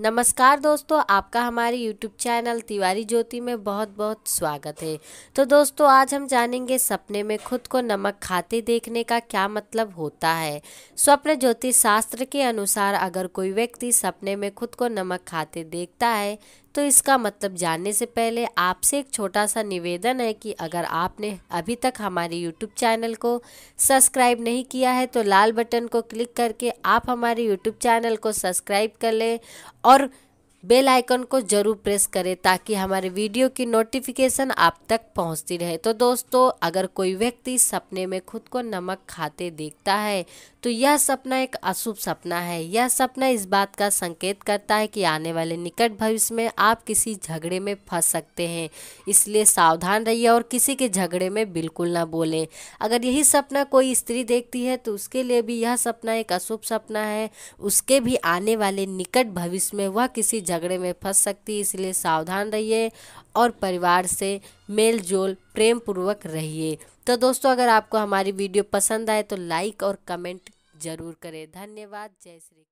नमस्कार दोस्तों आपका हमारे YouTube चैनल तिवारी ज्योति में बहुत बहुत स्वागत है तो दोस्तों आज हम जानेंगे सपने में खुद को नमक खाते देखने का क्या मतलब होता है स्वप्न ज्योतिष शास्त्र के अनुसार अगर कोई व्यक्ति सपने में खुद को नमक खाते देखता है तो इसका मतलब जानने से पहले आपसे एक छोटा सा निवेदन है कि अगर आपने अभी तक हमारे YouTube चैनल को सब्सक्राइब नहीं किया है तो लाल बटन को क्लिक करके आप हमारे YouTube चैनल को सब्सक्राइब कर लें और बेल आइकन को ज़रूर प्रेस करें ताकि हमारे वीडियो की नोटिफिकेशन आप तक पहुंचती रहे तो दोस्तों अगर कोई व्यक्ति सपने में खुद को नमक खाते देखता है तो यह सपना एक अशुभ सपना है यह सपना इस बात का संकेत करता है कि आने वाले निकट भविष्य में आप किसी झगड़े में फंस सकते हैं इसलिए सावधान रहिए और किसी के झगड़े में बिल्कुल ना बोलें अगर यही सपना कोई स्त्री देखती है तो उसके लिए भी यह सपना एक अशुभ सपना है उसके भी आने वाले निकट भविष्य में वह किसी झगड़े में फंस सकती है इसलिए सावधान रहिए और परिवार से मेल जोल प्रेम पूर्वक रहिए तो दोस्तों अगर आपको हमारी वीडियो पसंद आए तो लाइक और कमेंट ज़रूर करें धन्यवाद जय श्री